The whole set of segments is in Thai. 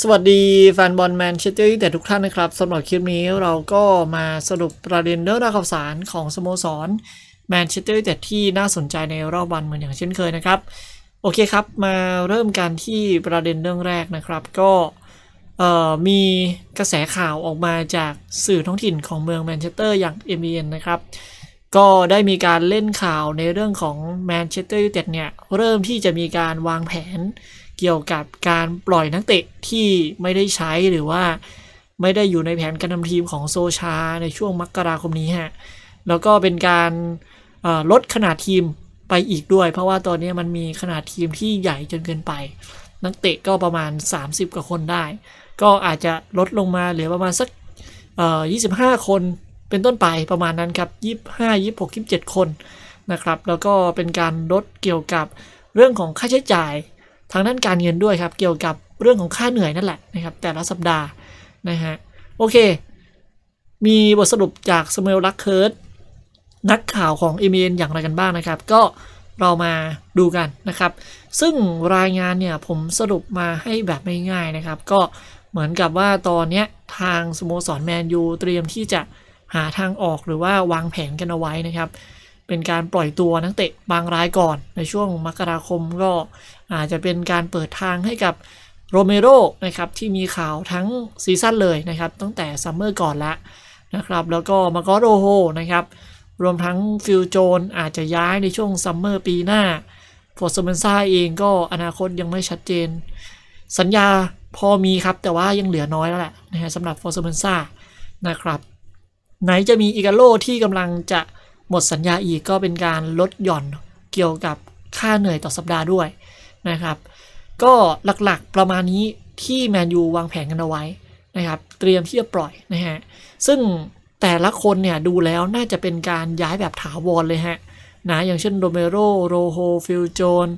สวัสดีแฟนบอลแมนเชสเตอร์ยูไนเต็ดทุกท่านนะครับสำหรับคลิปนี้เราก็มาสรุปประเด็นเรื่องราวข่าวสารของสโมสรแมนเชสเตอร์ยูไนเต็ดที่น่าสนใจในรอบวันเหมือนอย่างเช่นเคยนะครับโอเคครับมาเริ่มกันที่ประเด็นเรื่องแรกนะครับ ก็มีกระแสข่าวออกมาจากสื่อท้องถิ่นของเมืองแมนเชสเตอร์อย่างเเอ็มอ็นนะครับก็ได้มีการเล่นข่าวในเรื่องของแมนเชสเตอร์ยูไนเต็ดเนี่ยเริ่มที่จะมีการวางแผนเกี่ยวกับการปล่อยนักเตะที่ไม่ได้ใช้หรือว่าไม่ได้อยู่ในแผนการนำทีมของโซชา ในช่วงมกราคมนี้ฮะแล้วก็เป็นการลดขนาดทีมไปอีกด้วย เพราะว่าตอนนี้มันมีขนาดทีมที่ใหญ่จนเกินไป นักเตะก็ประมาณ 30กว่าคนได้ ก็อาจจะลดลงมาเหลือประมาณสัก25 คน เป็นต้นไปประมาณนั้นครับ 25 26 27 คนนะครับแล้วก็เป็นการลดเกี่ยวกับเรื่องของค่าใช้จ่ายทางด้านการเงินด้วยครับ เกี่ยวกับเรื่องของค่าเหนื่อยนั่นแหละนะครับ แต่ละสัปดาห์นะฮะโอเค มีบทสรุปจากสมิลลักเคิร์ดนักข่าวของ m อ n อย่างไรกันบ้างนะครับ ก็เรามาดูกันนะครับ ซึ่งรายงานเนี่ย ผมสรุปมาให้แบบง่ายๆนะครับ ก็เหมือนกับว่าตอนนี้ทางสโมสรแมนยูเตรียมที่จะหาทางออกหรือว่าวางแผนกันเอาไว้นะครับเป็นการปล่อยตัวนักเตะบางรายก่อนในช่วงมกราคมก็อาจจะเป็นการเปิดทางให้กับโรเมโรนะครับ ที่มีข่าวทั้งซีซั่นเลยนะครับ ตั้งแต่ซัมเมอร์ก่อนละนะครับ แล้วก็มาโกโรโฮนะครับ รวมทั้งฟิลโจนอาจจะย้ายในช่วงซัมเมอร์ปีหน้าฟอร์ซมมนซ่าเองก็อนาคตยังไม่ชัดเจน สัญญาพอมีครับ แต่ว่ายังเหลือน้อยแล้วแหละนะฮะสำหรับฟอร์ซมมนซ่านะครับไหนจะมีอิกาโลที่กำลังจะหมดสัญญาอีกก็เป็นการลดหย่อนเกี่ยวกับค่าเหนื่อยต่อสัปดาห์ด้วยนะครับ ก็หลักๆประมาณนี้ที่แมนยูวางแผนกันเอาไว้นะครับ เตรียมที่จะปล่อยนะฮะ ซึ่งแต่ละคนเนี่ยดูแล้วน่าจะเป็นการย้ายแบบถาวรเลยฮะนะอย่างเช่นโดเมโรโรโฮ ฟิลโจน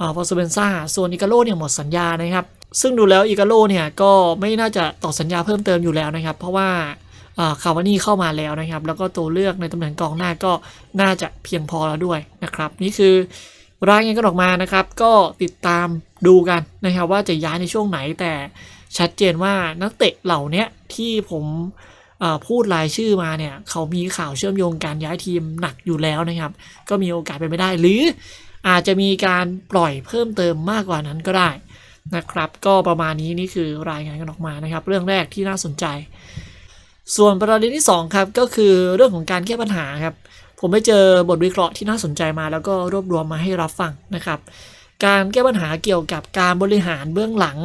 อฟอสเบนซ่าส่วนอิกาโลเนี่ยหมดสัญญานะครับ ซึ่งดูแล้วอิกาโลเนี่ยก็ไม่น่าจะต่อสัญญาเพิ่มเติมอยู่แล้วนะครับเพราะว่าคาวานี่เข้ามาแล้วนะครับ แล้วก็ตัวเลือกในตำแหน่งกองหน้าก็น่าจะเพียงพอแล้วด้วยนะครับ นี่คือรายงานกันออกมานะครับ ก็ติดตามดูกันนะครับ ว่าจะย้ายในช่วงไหน แต่ชัดเจนว่านักเตะเหล่านี้ที่ผมพูดรายชื่อมาเนี่ย เขามีข่าวเชื่อมโยงการย้ายทีมหนักอยู่แล้วนะครับ ก็มีโอกาสเป็นไปได้หรืออาจจะมีการปล่อยเพิ่มเติมมากกว่านั้นก็ได้นะครับ ก็ประมาณนี้นี่คือรายงานกันออกมานะครับ เรื่องแรกที่น่าสนใจส่วนประเด็นที่2ครับก็คือเรื่องของการแก้ปัญหาครับผมไปเจอบทวิเคราะห์ที่น่าสนใจมาแล้วก็รวบรวมมาให้รับฟังนะครับ การแก้ปัญหาเกี่ยวกับการบริหารเบื้องหลัง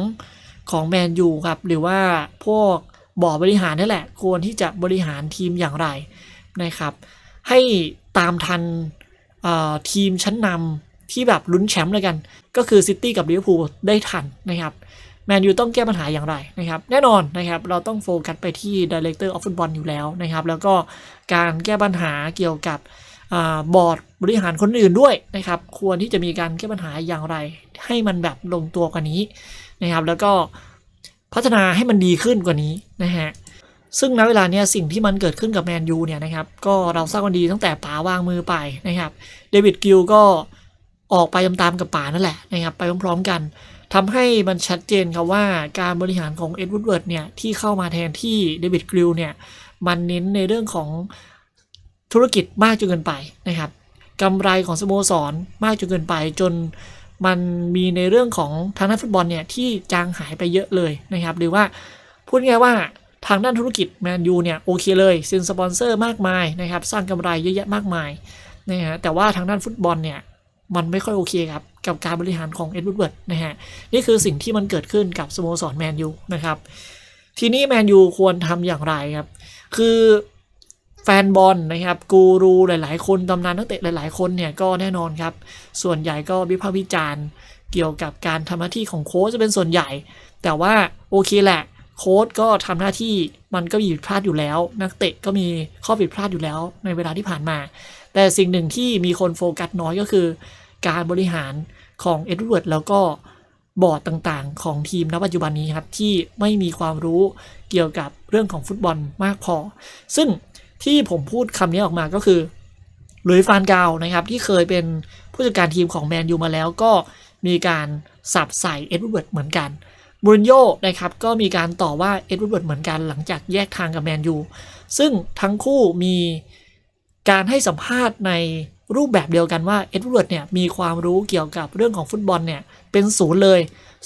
ของแมนยูครับหรือว่าพวกบอร์ดบริหารนี่แหละควรที่จะบริหารทีมอย่างไรนะครับ ให้ตามทันทีมชั้นนำที่แบบลุ้นแชมป์เลยกัน ก็คือซิตี้กับลิเวอร์พูลได้ทันนะครับแมนยูต้องแก้ปัญหาอย่างไรนะครับ แน่นอนนะครับเราต้องโฟกัสไปที่ดีเลกเตอร์ออฟฟุตบอลอยู่แล้วนะครับ แล้วก็การแก้ปัญหาเกี่ยวกับบอร์ดบริหารคนอื่นด้วยนะครับ ควรที่จะมีการแก้ปัญหาอย่างไร ให้มันแบบลงตัวกว่านี้นะครับ แล้วก็พัฒนาให้มันดีขึ้นกว่านี้นะฮะซึ่งณเวลาเนี้ยสิ่งที่มันเกิดขึ้นกับแมนยูเนี่ยนะครับ ก็เราทราบกันดีตั้งแต่ป๋าวางมือไปนะครับเดวิดกิลก็ออกไปตามๆกับป๋านั่นแหละนะครับ ไปพร้อมๆกันทำให้มันชัดเจนครับว่าการบริหารของเอ็ดว์ดเวิร์ดเนี่ยที่เข้ามาแทนที่เดวิดกริลเนี่ยมันเน้นในเรื่องของธุรกิจมากจนเกินไปนะครับกำไรของสโมสรมากจนเกินไป จนมันมีในเรื่องของทางด้านฟุตบอลเนี่ยที่จางหายไปเยอะเลยนะครับหรือว่าพูดง่ายว่าทางด้านธุรกิจแมนยูเนี่ยโอเคเลยเซ็นสปอนเซอร์มากมายนะครับสร้างกำไรเยอะแยะมากมายนะฮะแต่ว่าทางด้านฟุตบอลเนี่ยมันไม่ค่อยโอเคครับกับการบริหารของเอ็ดเวิร์ดนะฮะนี่คือสิ่งที่มันเกิดขึ้นกับสโมสรแมนยูนะครับ ทีนี้แมนยูควรทำอย่างไรครับ คือแฟนบอลนะครับ กูรูหลาย ๆ คนตำนานนักเตะหลายๆคนเนี่ยก็แน่นอนครับ ส่วนใหญ่ก็วิพากษ์วิจารณ์เกี่ยวกับการทำหน้าที่ของโค้ชจะเป็นส่วนใหญ่ แต่ว่าโอเคแหละโค้ชก็ทำหน้าที่มันก็มีผิดพลาดอยู่แล้ว นักเตะก็มีข้อผิดพลาดอยู่แล้ว ในเวลาที่ผ่านมา แต่สิ่งหนึ่งที่มีคนโฟกัสน้อยก็คือการบริหารของเอ็ดเวิร์ดแล้วก็ บอร์ดต่างๆ ของทีมณปัจจุบันนี้ครับ ที่ไม่มีความรู้เกี่ยวกับเรื่องของฟุตบอลมากพอ ซึ่งที่ผมพูดคำนี้ออกมาก็คือลุยฟานกาวนะครับ ที่เคยเป็นผู้จัดการทีมของแมนยูมาแล้วก็มีการสับใส่เอ็ดเวิร์ดเหมือนกันมูรินโญ่นะครับก็มีการต่อว่าเอ็ดเวิร์ดเหมือนกัน หลังจากแยกทางกับแมนยูซึ่งทั้งคู่มีการให้สัมภาษณ์ในรูปแบบเดียวกันว่าเอ็ดเวิร์ดเนี่ยมีความรู้เกี่ยวกับเรื่องของฟุตบอลเนี่ยเป็นศูนย์เลย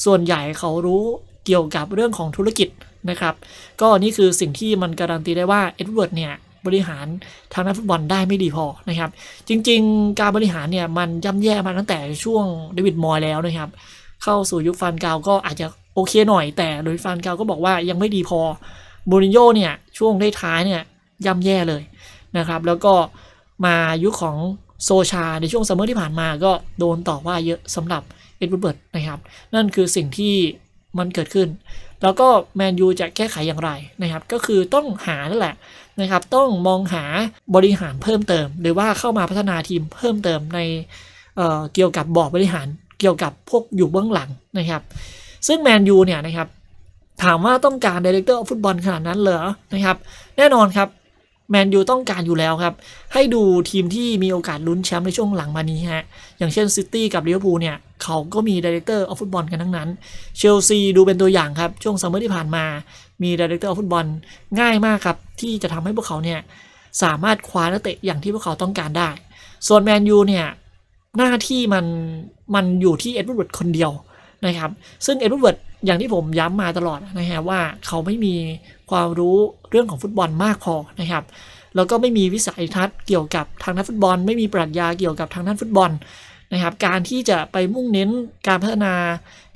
ส่วนใหญ่เขารู้เกี่ยวกับเรื่องของธุรกิจนะครับ ก็นี่คือสิ่งที่มันการันตีได้ว่าเอ็ดเวิร์ดเนี่ยบริหารทางด้านฟุตบอลได้ไม่ดีพอนะครับ จริงๆ การบริหารเนี่ยมันย่ำแย่มาตั้งแต่ช่วงเดวิดมอยแล้วนะครับเข้าสู่ยุคฟานกาวก็อาจจะโอเคหน่อย แต่โดยฟานกาวก็บอกว่ายังไม่ดีพอบูรินโญ่เนี่ยช่วงได้ท้ายเนี่ยย่ำแย่เลยนะครับแล้วก็มายุคของโซชาในช่วงซัมเมอร์ที่ผ่านมาก็โดนต่อว่าเยอะสำหรับเอ็ดวดเบิร์ดนะครับ นั่นคือสิ่งที่มันเกิดขึ้น แล้วก็แมนยูจะแก้ไขอย่างไรนะครับ ก็คือต้องหานั่นแหละนะครับต้องมองหาบริหารเพิ่มเติม หรือว่าเข้ามาพัฒนาทีมเพิ่มเติมในเเกี่ยวกับบอร์ดบริหารเกี่ยวกับพวกอยู่เบื้องหลังนะครับ ซึ่งแมนยูเนี่ยนะครับถามว่าต้องการดีเลกเตอร์ฟุตบอลขนาดนั้นเหรอนะครับแน่นอนครับแมนยูต้องการอยู่แล้วครับ ให้ดูทีมที่มีโอกาสลุ้นแชมป์ในช่วงหลังมานี้ฮะ อย่างเช่นซิตี้กับลิเวอร์พูลเนี่ย เขาก็มีดีเลกเตอร์ออฟฟุตบอลกันทั้งนั้น เชลซีดูเป็นตัวอย่างครับ ช่วงซัมเมอร์ที่ผ่านมา มีดีเลกเตอร์ออฟฟุตบอลง่ายมากครับ ที่จะทำให้พวกเขาเนี่ย สามารถคว้านักเตะอย่างที่พวกเขาต้องการได้ ส่วนแมนยูเนี่ย หน้าที่มัน มันอยู่ที่เอ็ดเวิร์ดคนเดียวนะครับซึ่งเอ็ดเวิร์ดอย่างที่ผมย้ำมาตลอดนะฮะว่า เขาไม่มีความรู้เรื่องของฟุตบอลมากพอนะครับ แล้วก็ไม่มีวิสัยทัศน์เกี่ยวกับทางด้านฟุตบอลไม่มีปรัชญาเกี่ยวกับทางด้านฟุตบอลนะครับ การที่จะไปมุ่งเน้นการพัฒนา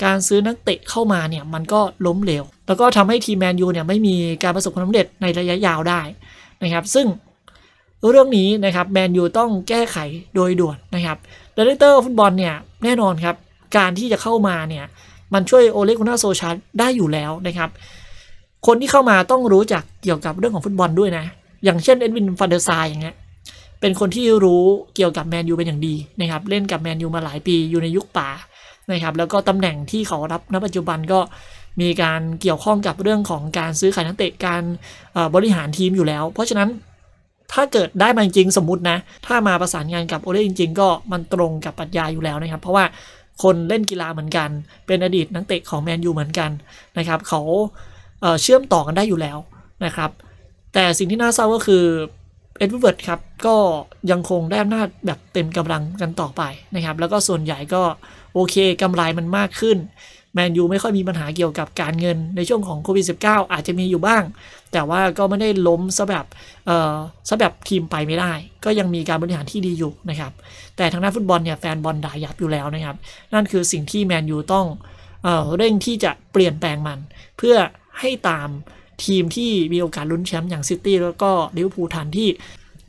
การซื้อนักเตะเข้ามาเนี่ยมันก็ล้มเหลว แล้วก็ทำให้ทีมแมนยูเนี่ยไม่มีการประสบความสำเร็จในระยะยาวได้นะครับ ซึ่ง เรื่องนี้นะครับแมนยูต้องแก้ไขโดยด่วนนะครับดีเรคเตอร์ฟุตบอลเนี่ยแน่นอนครับการที่จะเข้ามาเนี่ยมันช่วยโอเลกุน่าโซชาได้อยู่แล้วนะครับ คนที่เข้ามาต้องรู้จักเกี่ยวกับเรื่องของฟุตบอลด้วยนะ อย่างเช่นเอ็ดวินฟันเดอร์ไซอย่างเงี้ย เป็นคนที่รู้เกี่ยวกับแมนยูเป็นอย่างดีนะครับ เล่นกับแมนยูมาหลายปีอยู่ในยุคป่านะครับ แล้วก็ตำแหน่งที่เขารับณปัจจุบันก็มีการเกี่ยวข้องกับเรื่องของการซื้อขายนักเตะ การบริหารทีมอยู่แล้ว เพราะฉะนั้นถ้าเกิดได้มาจริงสมมตินะ ถ้ามาประสานงานกับโอเล่จริงๆก็มันตรงกับปรัชญาอยู่แล้วนะครับ เพราะว่าคนเล่นกีฬาเหมือนกัน เป็นอดีตนักเตะของแมนยูเหมือนกันนะครับเขาเชื่อมต่อกันได้อยู่แล้วนะครับ แต่สิ่งที่น่าเศร้าก็คือเอ็ดเวิร์ดครับก็ยังคงได้อำนาจแบบเต็มกำลังกันต่อไปนะครับ แล้วก็ส่วนใหญ่ก็โอเคกำไรมันมากขึ้นแมนยูไม่ค่อยมีปัญหาเกี่ยวกับการเงินในช่วงของโควิด -19 อาจจะมีอยู่บ้าง แต่ว่าก็ไม่ได้ล้มซะแบบเอ่อซะแบบทีมไปไม่ได้ ก็ยังมีการบริหารที่ดีอยู่นะครับ แต่ทางด้านฟุตบอลเนี่ยแฟนบอลด่ายับอยู่แล้วนะครับ นั่นคือสิ่งที่แมนยูต้องเอ่อเร่งที่จะเปลี่ยนแปลงมัน เพื่อให้ตามทีมที่มีโอกาสลุ้นแชมป์อย่างซิตี้แล้วก็ลิเวอร์พูลทันที่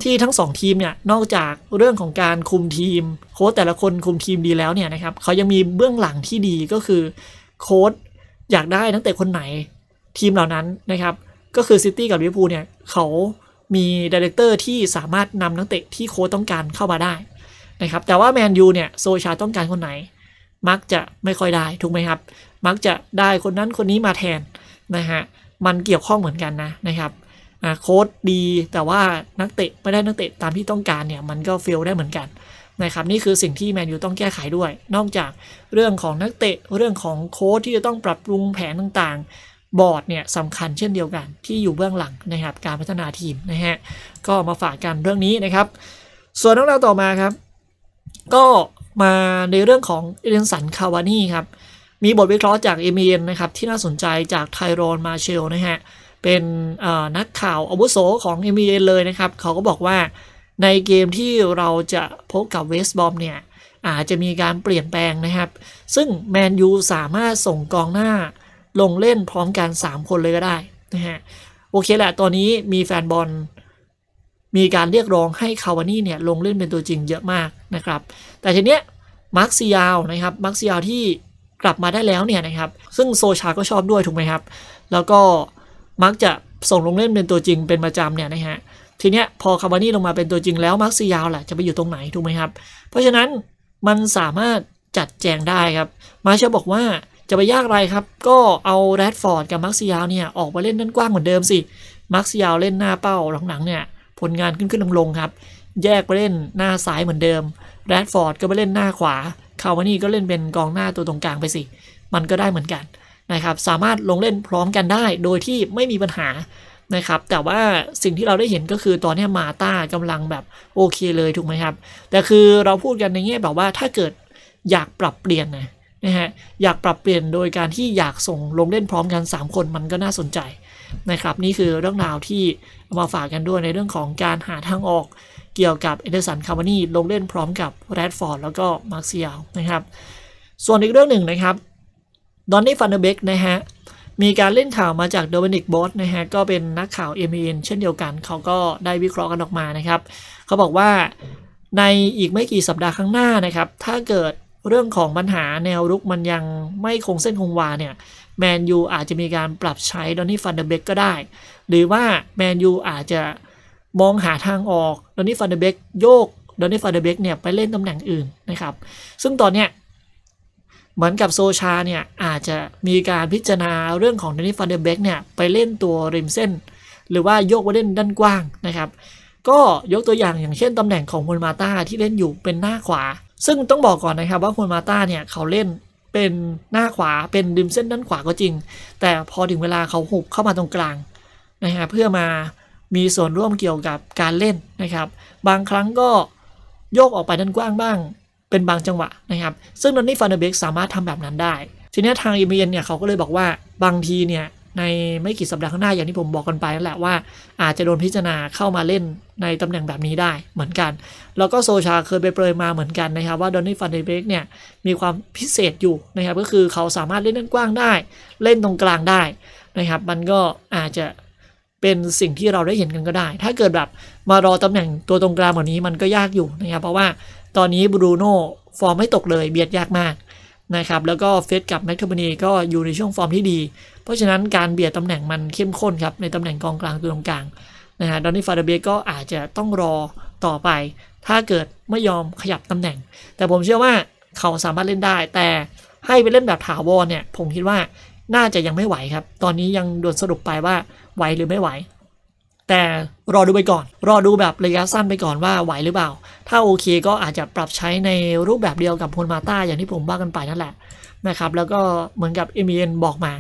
ที่ทั้ง2ทีมเนี่ยนอกจากเรื่องของการคุมทีมโค้ชแต่ละคนคุมทีมดีแล้วเนี่ยนะครับเขายังมีเบื้องหลังที่ดีก็คือโค้ชอยากได้นักเตะคนไหน ทีมเหล่านั้นนะครับ ก็คือซิตี้กับลิเวอร์พูลเนี่ยเขามีดีเลกเตอร์ที่สามารถนำนักเตะที่โค้ชต้องการเข้ามาได้นะครับ แต่ว่าแมนยูเนี่ยโซชาต้องการคนไหน มักจะไม่ค่อยได้ถูกไหมครับ มักจะได้คนนั้นคนนี้มาแทนนะฮะมันเกี่ยวข้องเหมือนกันนะนะครับโค้ดดี แต่ว่านักเตะไม่ได้นักเตะตามที่ต้องการเนี่ยมันก็เฟลได้เหมือนกันนะครับนี่คือสิ่งที่แมนยูต้องแก้ไขด้วย นอกจากเรื่องของนักเตะเรื่องของโค้ดที่จะต้องปรับปรุงแผนต่างๆ บอร์ดเนี่ยสำคัญเช่นเดียวกัน ที่อยู่เบื้องหลังนะครับการพัฒนาทีมนะฮะก็มาฝากกันเรื่องนี้นะครับ ส่วนเรื่องราวต่อมาครับ ก็มาในเรื่องของเอเดนสันคาวานี่ครับมีบทวิเคราะห์จากเอเมียนนะครับที่น่าสนใจจากไทโรนมาเชลนะฮะเป็นนักข่าวอาวุโสของ NBA เลยนะครับ เขาก็บอกว่าในเกมที่เราจะพบกับเวสบอมเนี่ย อาจจะมีการเปลี่ยนแปลงนะครับ ซึ่งแมนยูสามารถส่งกองหน้าลงเล่นพร้อมกัน 3 คนเลยก็ได้นะฮะโอเคแหละตอนนี้มีแฟนบอลมีการเรียกร้องให้คาวานี่เนี่ย ลงเล่นเป็นตัวจริงเยอะมากนะครับ แต่ทีเนี้ยมาร์คซิยาวนะครับมาร์คซิยาวที่กลับมาได้แล้วเนี่ยนะครับซึ่งโซชาก็ชอบด้วยถูกไหมครับ แล้วก็มักจะส่งลงเล่นเป็นตัวจริงเป็นประจำเนี่ยนะฮะ ทีเนี้ยพอคาวานี่ลงมาเป็นตัวจริงแล้วมาร์กซียาวแหละจะไปอยู่ตรงไหนถูกไหมครับ เพราะฉะนั้นมันสามารถจัดแจงได้ครับมาเชลบอกว่าจะไปยากอะไรครับ ก็เอาแรดฟอร์ดกับมาร์กซียาวเนี่ยออกมาเล่นด้านกว้างเหมือนเดิมสิมาร์กซียาวเล่นหน้าเป้าหลังๆเนี่ย ผลงานขึ้นขึ้นลงลงครับ แยกไปเล่นหน้าซ้ายเหมือนเดิมแรดฟอร์ดก็ไปเล่นหน้าขวาคาวานี่ก็เล่นเป็นกองหน้าตัวตรงกลางไปสิ มันก็ได้เหมือนกันนะครับสามารถลงเล่นพร้อมกันได้โดยที่ไม่มีปัญหานะครับ แต่ว่าสิ่งที่เราได้เห็นก็คือตอนนี้มาต้ากำลังแบบโอเคเลยถูกไหมครับ แต่คือเราพูดกันในแง่แบบว่าถ้าเกิดอยากปรับเปลี่ยนนะนะฮะอยากปรับเปลี่ยนโดยการที่อยากส่งลงเล่นพร้อมกัน 3 คนมันก็น่าสนใจนะครับ นี่คือเรื่องราวที่มาฝากกันด้วยในเรื่องของการหาทางออกเกี่ยวกับเอเดอร์สันคาร์บานีลงเล่นพร้อมกับแรดฟอร์ดแล้วก็มาร์เซียลนะครับ ส่วนอีกเรื่องหนึ่งนะครับดอนนี่ฟันเดเบกนะฮะ มีการเล่นข่าวมาจากโดมินิกบอสนะฮะ ก็เป็นนักข่าว m อ n เช่นเดียวกัน เขาก็ได้วิเคราะห์กันออกมานะครับ เขาบอกว่าในอีกไม่กี่สัปดาห์ข้างหน้านะครับ ถ้าเกิดเรื่องของปัญหาแนวรุกมันยังไม่คงเส้นคงวาเนี่ยแมนยูอาจจะมีการปรับใช้ดอนนี่ฟันเดเบกก็ได้ หรือว่าแมนยูอาจจะมองหาทางออกดอนนี่ฟันเดเบกโยกดอนนี่ฟันเดเบกเนี่ยไปเล่นตำแหน่งอื่นนะครับซึ่งตอนเนี้ยเหมือนกับโซชาเนี่ยอาจจะมีการพิจารณาเรื่องของเดนิฟันเดเบกเนี่ยไปเล่นตัวริมเส้น หรือว่าโยกไปเล่นด้านกว้างนะครับก็ยกตัวอย่าง อย่างเช่นตำแหน่งของฮุนมาตาที่เล่นอยู่เป็นหน้าขวา ซึ่งต้องบอกก่อนนะครับว่าฮุนมาตาเนี่ยเขาเล่นเป็นหน้าขวาเป็นริมเส้นด้านขวาก็จริง แต่พอถึงเวลาเขาหุบเข้ามาตรงกลางนะฮะเพื่อมามีส่วนร่วมเกี่ยวกับการเล่นนะครับบางครั้งก็โยกออกไปด้านกว้างบ้างเป็นบางจังหวะนะครับ ซึ่งดอนนี่ฟานเดเบกสามารถทำแบบนั้นได้ ทีนี้ทางเอเมียนเนี่ยเขาก็เลยบอกว่าบางทีเนี่ยในไม่กี่สัปดาห์ข้างหน้า อย่างที่ผมบอกกันไปนั่นแหละว่า อาจจะโดนพิจารณาเข้ามาเล่นในตำแหน่งแบบนี้ได้เหมือนกัน แล้วก็โซชาเคยไปเปรยมาเหมือนกันนะครับ ว่าดอนนี่ฟานเดเบกเนี่ย มีความพิเศษอยู่นะครับก็คือเขาสามารถเล่นด้านกว้างได้เล่นตรงกลางได้นะครับมันก็อาจจะเป็นสิ่งที่เราได้เห็นกันก็ได้ ถ้าเกิดแบบมารอตำแหน่งตัวตรงกลางแบบนี้มันก็ยากอยู่นะครับเพราะว่าตอนนี้บรูโน่ฟอร์มไม่ตกเลยเบียดยากมากนะครับแล้วก็เฟสกับแมคโทมินีก็อยู่ในช่วงฟอร์มที่ดี เพราะฉะนั้นการเบียดตำแหน่งมันเข้มข้นครับ ในตำแหน่งกองกลางตัวตรงกลางนะฮะดอนนี่ฟาร์เบียก็อาจจะต้องรอต่อไป ถ้าเกิดไม่ยอมขยับตำแหน่ง แต่ผมเชื่อว่าเขาสามารถเล่นได้ แต่ให้ไปเล่นแบบถาวรเนี่ยผมคิดว่าน่าจะยังไม่ไหวครับตอนนี้ยังโดนสรุปไปว่าไหวหรือไม่ไหวแต่รอดูไปก่อน รอดูแบบระยะสั้นไปก่อนว่าไหวหรือเปล่า ถ้าโอเคก็อาจจะปรับใช้ในรูปแบบเดียวกับพลมาต้าอย่างที่ผมว่ากันไปนั่นแหละนะครับแล้วก็เหมือนกับเอเมียนบอกมา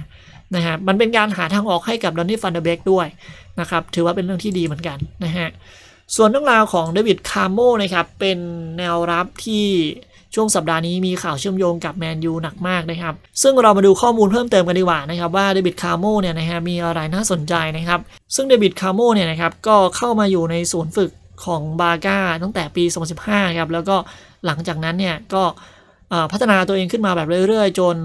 นะฮะมันเป็นการหาทางออกให้กับดอนนี่ฟันเดเบกด้วยนะครับถือว่าเป็นเรื่องที่ดีเหมือนกันนะฮะส่วนเรื่องราวของเดวิดคาร์โมนะครับ เป็นแนวรับที่ช่วงสัปดาห์นี้มีข่าวเชื่อมโยงกับแมนยูหนักมากนะครับซึ่งเรามาดูข้อมูลเพิ่มเติมกันดีกว่านะครับว่าเดบิดคาโมเนี่ยนะฮะมีอะไรน่าสนใจนะครับซึ่งเดบิดคาโมเนี่ยนะครับก็เข้ามาอยู่ในศูนย์ฝึกของบาก้าตั้งแต่ปี 2015 ครับแล้วก็หลังจากนั้นเนี่ยก็พัฒนาตัวเองขึ้นมาแบบเรื่อยๆ จน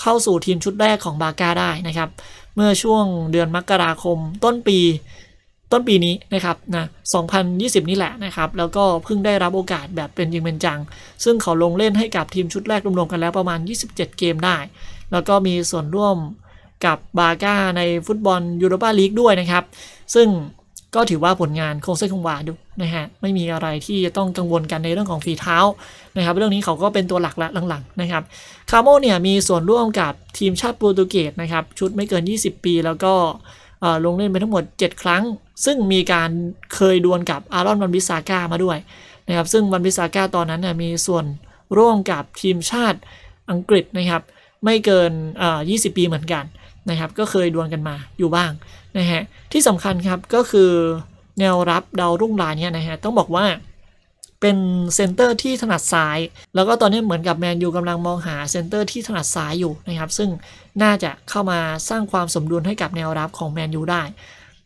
เข้าสู่ทีมชุดแรกของบาก้าได้นะครับเมื่อช่วงเดือนมกราคมต้นปีต้นปีนี้นะครับนะ2020 นี่แหละนะครับ แล้วก็เพิ่งได้รับโอกาสแบบเป็นยิงเป็นจัง ซึ่งเขาลงเล่นให้กับทีมชุดแรกรวมๆกันแล้วประมาณ 27 เกมได้ แล้วก็มีส่วนร่วมกับบาก้าในฟุตบอลยูโรปาลีกด้วยนะครับ ซึ่งก็ถือว่าผลงานคงเส้นคงวาดูนะฮะ ไม่มีอะไรที่จะต้องกังวลกันในเรื่องของฝีเท้านะครับเรื่องนี้เขาก็เป็นตัวหลักละหลังๆนะครับ คาโมเนี่ยมีส่วนร่วมกับทีมชาติโปรตุเกสนะครับชุดไม่เกิน 20 ปี แล้วก็ลงเล่นไปทั้งหมด 7 ครั้ง ซึ่งมีการเคยดวลกับอารอนวันบิสาก้ามาด้วยนะครับซึ่งวันบิสาก้าตอนนั้นเนี่ยมีส่วนร่วมกับทีมชาติอังกฤษนะครับไม่เกิน 20 ปีเหมือนกันนะครับก็เคยดวลกันมาอยู่บ้างนะฮะที่สำคัญครับก็คือแนวรับดาวรุ่งรายเนี่ยนะฮะต้องบอกว่าเป็นเซนเตอร์ที่ถนัดซ้าย แล้วก็ตอนนี้เหมือนกับแมนยูกำลังมองหาเซนเตอร์ที่ถนัดซ้ายอยู่นะครับ ซึ่งน่าจะเข้ามาสร้างความสมดุลให้กับแนวรับของแมนยูได้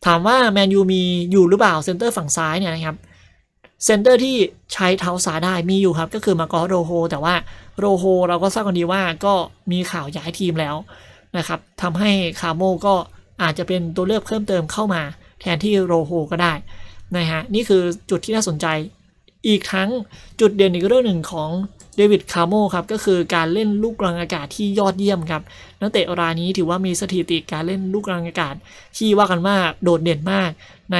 ถามว่าแมนยูมีอยู่หรือเปล่าเซนเตอร์ฝั่งซ้ายเนี่ยนะครับ เซนเตอร์ที่ใช้เท้าซ้ายได้มีอยู่ครับ ก็คือมาโกโรโฮแต่ว่าโรโฮเราก็ทราบกันดีว่าก็มีข่าวย้ายทีมแล้วนะครับทำให้คาโมก็อาจจะเป็นตัวเลือกเพิ่มเติมเข้ามาแทนที่โรโฮก็ได้นะฮะ นี่คือจุดที่น่าสนใจอีกทั้งจุดเด่นอีกเรื่องหนึ่งของเดวิดคาโมครับก็คือการเล่นลูกกลางอากาศที่ยอดเยี่ยมครับนักเตะรายนี้ถือว่ามีสถิติการเล่นลูกกลางอากาศที่ว่ากันว่า โดดเด่นมากใน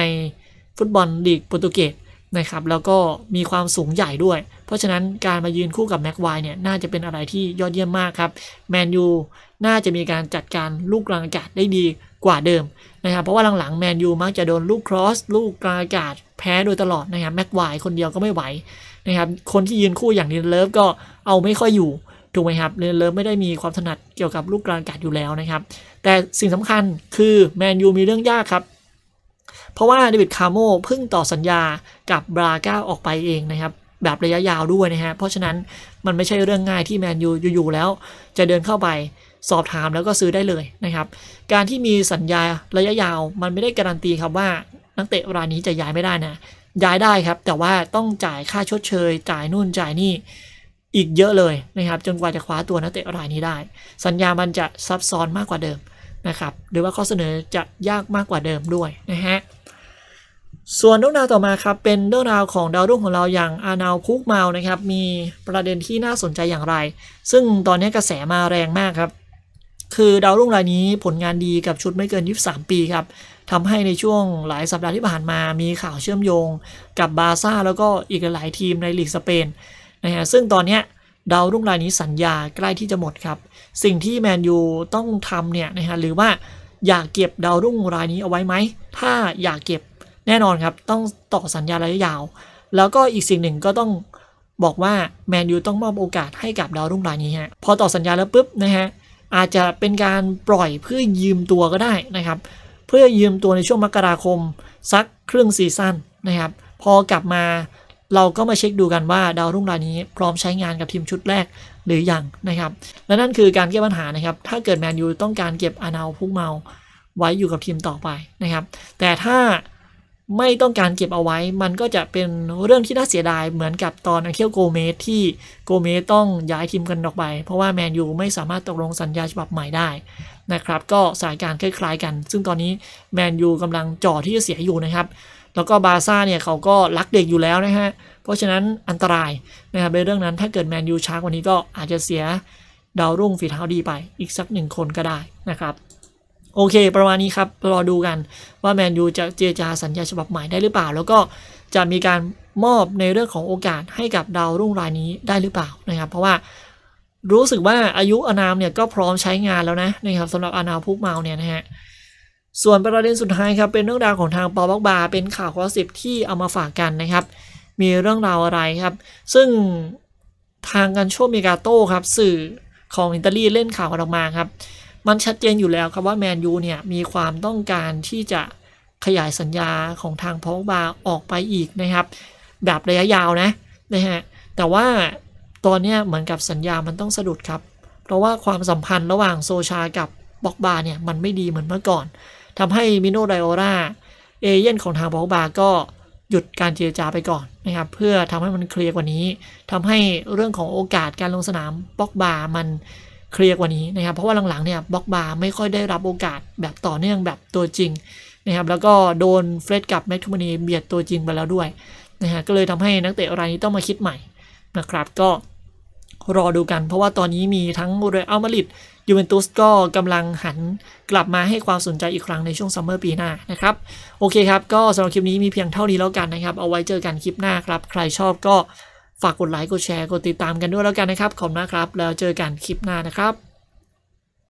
ฟุตบอลลีกโปรตุเกสนะครับแล้วก็มีความสูงใหญ่ด้วย เพราะฉะนั้นการมายืนคู่กับแม็กไวเนี่ยน่าจะเป็นอะไรที่ยอดเยี่ยมมากครับแมนยูน่าจะมีการจัดการลูกกลางอากาศได้ดีกว่าเดิมนะครับเพราะว่าหลังๆแมนยูมักจะโดนลูกครอสลูกกลางอากาศแพ้โดยตลอดนะครับแม็กไวคนเดียวก็ไม่ไหวนะครับ คนที่ยืนคู่อย่างเดนเลิฟก็เอาไม่ค่อยอยู่ถูกไหมครับเดนเลิฟไม่ได้มีความถนัดเกี่ยวกับลูกกลางอากาศอยู่แล้วนะครับ แต่สิ่งสำคัญคือแมนยูมีเรื่องยากครับ เพราะว่าเดวิดคาโมเพิ่งต่อสัญญากับบราก้าออกไปเองนะครับ แบบระยะยาวด้วยนะฮะเพราะฉะนั้นมันไม่ใช่เรื่องง่ายที่แมนยูอยู่ๆแล้ว จะเดินเข้าไปสอบถามแล้วก็ซื้อได้เลยนะครับ การที่มีสัญญาระยะยาว มันไม่ได้การันตีครับว่านักเตะรายนี้จะย้ายไม่ได้นะ ย้ายได้ครับ แต่ว่าต้องจ่ายค่าชดเชย จ่ายนู่นจ่ายนี่อีกเยอะเลยนะครับ จนกว่าจะคว้าตัวนักเตะรายนี้ได้ สัญญามันจะซับซ้อนมากกว่าเดิมนะครับ หรือว่าข้อเสนอจะยากมากกว่าเดิมด้วยนะฮะส่วนเรื่องราวต่อมาครับ เป็นเรื่องราวของดาวรุ่งของเราอย่างอานาพุกเมานะครับมีประเด็นที่น่าสนใจอย่างไร ซึ่งตอนนี้กระแสมาแรงมากครับ คือดาวรุ่งรายนี้ ผลงานดีกับชุดไม่เกิน 23 ปีครับทำให้ในช่วงหลายสัปดาห์ที่ผ่านมามีข่าวเชื่อมโยงกับบาซ่า แล้วก็อีกหลายทีมในลีกสเปนนะฮะซึ่งตอนนี้ดาวรุ่งรายนี้สัญญาใกล้ที่จะหมดครับ สิ่งที่แมนยูต้องทำเนี่ยนะฮะหรือว่าอยากเก็บดาวรุ่งรายนี้เอาไว้ไหม ถ้าอยากเก็บแน่นอนครับ ต้องต่อสัญญาระยะยาว แล้วก็อีกสิ่งหนึ่งก็ต้องบอกว่าแมนยูต้องมอบโอกาสให้กับดาวรุ่งรายนี้ฮะพอต่อสัญญาแล้วปุ๊บนะฮะอาจจะเป็นการปล่อยเพื่อยืมตัวก็ได้นะครับเพื่อยืมตัวในช่วงมกราคมสักครึ่งซีซั่นนะครับ พอกลับมาเราก็มาเช็คดูกันว่าดาวรุ่งรายนี้พร้อมใช้งานกับทีมชุดแรกหรือยังนะครับและนั่นคือการแก้ปัญหานะครับ ถ้าเกิดแมนยูต้องการเก็บอานาพุกเมาไว้อยู่กับทีมต่อไปนะครับ แต่ถ้าไม่ต้องการเก็บเอาไว้ มันก็จะเป็นเรื่องที่น่าเสียดายเหมือนกับตอนอเคียวโกเมสที่โกเมสต้องย้ายทีมกันออกไป เพราะว่าแมนยูไม่สามารถตกลงสัญญาฉบับใหม่ได้นะครับก็สถานการณ์คล้าย ๆกัน ซึ่งตอนนี้แมนยูกำลังจ่อที่จะเสียอยู่นะครับ แล้วก็บาซ่าเนี่ย เขาก็รักเด็กอยู่แล้วนะฮะเพราะฉะนั้นอันตรายนะครับในเรื่องนั้นถ้าเกิดแมนยูช้ากว่านี้ก็อาจจะเสีย ดาวรุ่งฝีเท้าดีไปอีกสักหนึ่งคนก็ได้นะครับ โอเคประมาณนี้ครับรอดูกันว่าแมนยูจะเจรจาสัญญาฉบับใหม่ได้หรือเปล่าแล้วก็จะมีการมอบในเรื่องของโอกาสให้กับดาวรุ่งรายนี้ได้หรือเปล่านะครับ เพราะว่ารู้สึกว่าอายุอนามเนี่ยก็พร้อมใช้งานแล้วนะนะครับสำหรับอนามพุกเมาเนี่ยนะฮะส่วนประเด็นสุดท้ายครับเป็นเรื่องราวของทางปอบอกบา เป็นข่าวข้อสิบที่เอามาฝากกันนะครับ มีเรื่องราวอะไรครับ ซึ่งทางกันโชมิกาโต้ครับ สื่อของอิตาลีเล่นข่าวออกมาครับ มันชัดเจนอยู่แล้วครับว่าแมนยูเนี่ยมีความต้องการที่จะขยายสัญญาของทางพอกบาออกไปอีกนะครับแบบระยะยาวนะนะฮะแต่ว่าตอนนี้เหมือนกับสัญญา มันต้องสะดุดครับ เพราะว่าความสัมพันธ์ระหว่างโซชากับบ็อกบาเนี่ยมันไม่ดีเหมือนเมื่อก่อน ทำให้มิโนไดโอราเอเย่นของทางบ็อกบาก็หยุดการเจรจาไปก่อนนะครับ เพื่อทำให้มันเคลียร์กว่านี้ ทำให้เรื่องของโอกาสการลงสนามบ็อกบา มันเคลียร์กว่านี้นะครับ เพราะว่าหลังๆเนี่ยบ็อกบาไม่ค่อยได้รับโอกาสแบบต่อเนื่องแบบตัวจริงนะครับ แล้วก็โดนเฟรดกับแมคทูมานีเบียดตัวจริงไปแล้วด้วยนะฮะก็เลยทำให้นักเตะรายนี้ต้องมาคิดใหม่นะครับก็รอดูกัน เพราะว่าตอนนี้มีทั้งเรอัลมาริดยูเวนตุสก็กำลังหันกลับมาให้ความสนใจอีกครั้งในช่วงซัมเมอร์ปีหน้านะครับ โอเคครับ ก็สำหรับคลิปนี้มีเพียงเท่านี้แล้วกันนะครับ เอาไว้เจอกันคลิปหน้าครับ ใครชอบก็ฝากกดไลค์กดแชร์กดติดตามกันด้วยแล้วกันนะครับ ขอบคุณนะครับแล้วเจอกันคลิปหน้านะครับ